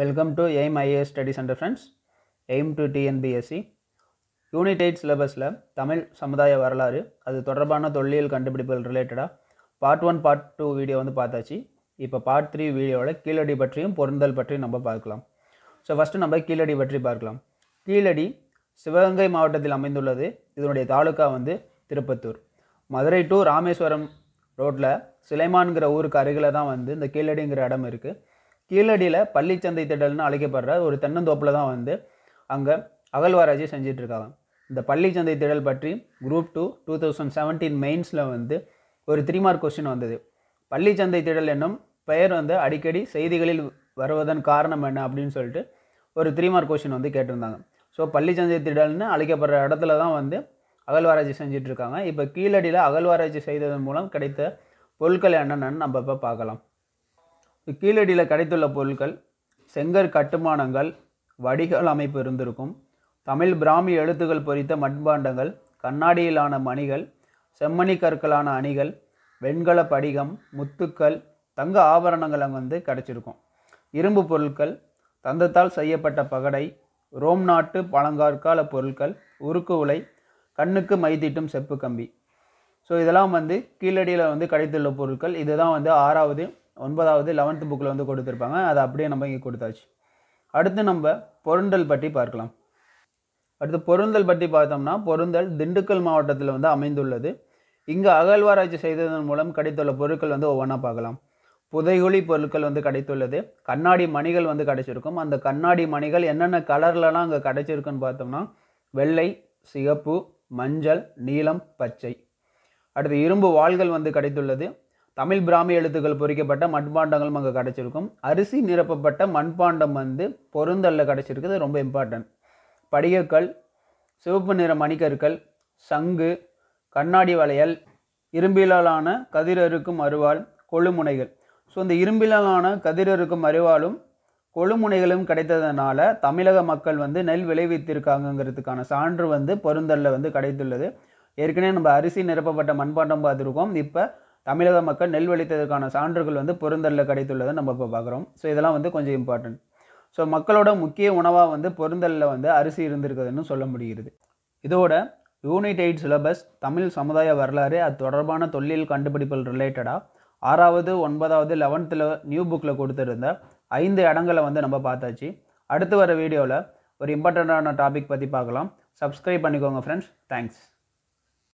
welcome to Aim IAS study and friends aim to TNPSC unit eight சிலபஸில் தமிழ் சமுதாய வரலாறு அது தொடர்பான தொல்லியல் கண்டுபிடிப்புகள் ரிலேட்டடாக part one part two video வந்து பார்த்தாச்சு இப்போ பார்ட் த்ரீ வீடியோவில் கீழடி பற்றியும் பொருந்தல் பற்றியும் நம்ம பார்க்கலாம் ஸோ ஃபஸ்ட்டு நம்ம கீழடி பற்றி பார்க்கலாம் கீழடி சிவகங்கை மாவட்டத்தில் அமைந்துள்ளது இதனுடைய தாலுக்கா வந்து திருப்பத்தூர் மதுரை டு ராமேஸ்வரம் ரோட்டில் சிலைமான்கிற ஊருக்கு அருகில் தான் வந்து இந்த கீழடிங்கிற இடம் இருக்குது கீழடியில் பள்ளிச்சந்தை திடல்னு அழைக்கப்படுற ஒரு தென்னந்தோப்பில் தான் வந்து அங்கே அகழ்வாராய்ச்சி செஞ்சிட்ருக்காங்க இந்த பள்ளிச்சந்தை திடல் பற்றி group two two thousand seventeen மெயின்ஸில் வந்து ஒரு த்ரீ மார்க் கொஸ்டின் வந்தது பள்ளிச்சந்தை திடல் என்னும் பெயர் வந்து அடிக்கடி செய்திகளில் வருவதன் காரணம் என்ன அப்படின்னு சொல்லிட்டு ஒரு த்ரீ மார்க் கொஷின் வந்து கேட்டிருந்தாங்க ஸோ பள்ளிச்சந்தை திடல்னு அழைக்கப்படுற இடத்துல தான் வந்து அகழ்வாராய்ச்சி செஞ்சிட்ருக்காங்க இப்போ கீழடியில் அகழ்வாராய்ச்சி செய்ததன் மூலம் கிடைத்த பொருட்கள் என்னென்னு நம்ம இப்போ பார்க்கலாம் கீழடியில் கிடைத்துள்ள பொருட்கள் செங்கற் கட்டுமானங்கள் வடிகள் அமைப்பு இருந்திருக்கும் தமிழ் பிராமி எழுத்துக்கள் பொறித்த மண்பாண்டங்கள் கண்ணாடியிலான மணிகள் செம்மணி கற்களான அணிகள் வெண்கல படிகம் முத்துக்கள் தங்க ஆபரணங்கள் அங்கே வந்து கிடச்சிருக்கும் இரும்பு பொருட்கள் தந்தத்தால் செய்யப்பட்ட பகடை ரோம் நாட்டு பழங்காற்கால பொருட்கள் உருக்கு உலை கண்ணுக்கு மைத்திட்டும் செப்பு கம்பி ஸோ இதெல்லாம் வந்து கீழடியில் வந்து கிடைத்துள்ள பொருட்கள் இதுதான் வந்து ஆறாவது ஒன்பதாவது லெவன்த்து புக்கில் வந்து கொடுத்துருப்பாங்க அதை அப்படியே நம்ம இங்கே கொடுத்தாச்சு அடுத்து நம்ம பொருந்தல் பற்றி பார்க்கலாம் அடுத்து பொருந்தல் பற்றி பார்த்தோம்னா பொருந்தல் திண்டுக்கல் மாவட்டத்தில் வந்து அமைந்துள்ளது இங்கு அகழ்வாராய்ச்சி செய்ததன் மூலம் கிடைத்துள்ள பொருட்கள் வந்து ஒவ்வொன்றா பார்க்கலாம் புதைகுழி பொருட்கள் வந்து கிடைத்துள்ளது கண்ணாடி மணிகள் வந்து கிடைச்சிருக்கும் அந்த கண்ணாடி மணிகள் என்னென்ன கலர்லலாம் அங்கே கிடைச்சிருக்குன்னு பார்த்தோம்னா வெள்ளை சிகப்பு மஞ்சள் நீலம் பச்சை அடுத்து இரும்பு வாள்கள் வந்து கிடைத்துள்ளது தமிழ் பிராமி எழுத்துக்கள் பொறிக்கப்பட்ட மண்பாண்டங்களும் அங்கே கிடச்சிருக்கும் அரிசி நிரப்பப்பட்ட மண்பாண்டம் வந்து பொருந்தலில் கிடச்சிருக்குது ரொம்ப இம்பார்ட்டன்ட் படிகக்கல் சிவப்பு நிற மணிக்கற்கள் சங்கு கண்ணாடி வளையல் இரும்பிலாலான கதிரறுக்கும் அருவாள் கொழுமுனைகள் ஸோ இந்த இரும்பிலாலான கதிரருக்கும் அருவாளும் கொழுமுனைகளும் கிடைத்ததுனால தமிழக மக்கள் வந்து நெல் விளைவித்திருக்காங்கங்கிறதுக்கான சான்று வந்து பொருந்தலில் வந்து கிடைத்துள்ளது ஏற்கனவே நம்ம அரிசி நிரப்பப்பட்ட மண்பாண்டம் பார்த்துருக்கோம் இப்போ தமிழக மக்கள் நெல் விளைத்ததற்கான சான்றுகள் வந்து பொருந்தல்ல கிடைத்துள்ளதை நம்ம இப்போ பார்க்குறோம் ஸோ இதெல்லாம் வந்து கொஞ்சம் இம்பார்ட்டன்ட் ஸோ மக்களோட முக்கிய உணவாக வந்து பொருந்தலில் வந்து அரிசி இருந்திருக்குதுன்னு சொல்ல முடிகிறது இதோட யூனிட் எயிட் சிலபஸ் தமிழ் சமுதாய வரலாறு அது தொடர்பான தொழில் கண்டுபிடிப்புகள் ரிலேட்டடாக ஆறாவது ஒன்பதாவது லெவன்த்தில் நியூ புக்கில் கொடுத்துருந்த ஐந்து இடங்களை வந்து நம்ம பார்த்தாச்சு அடுத்து வர வீடியோவில் ஒரு இம்பார்ட்டண்ட்டான டாபிக் பற்றி பார்க்கலாம் சப்ஸ்கிரைப் பண்ணிக்கோங்க ஃப்ரெண்ட்ஸ் தேங்க்ஸ்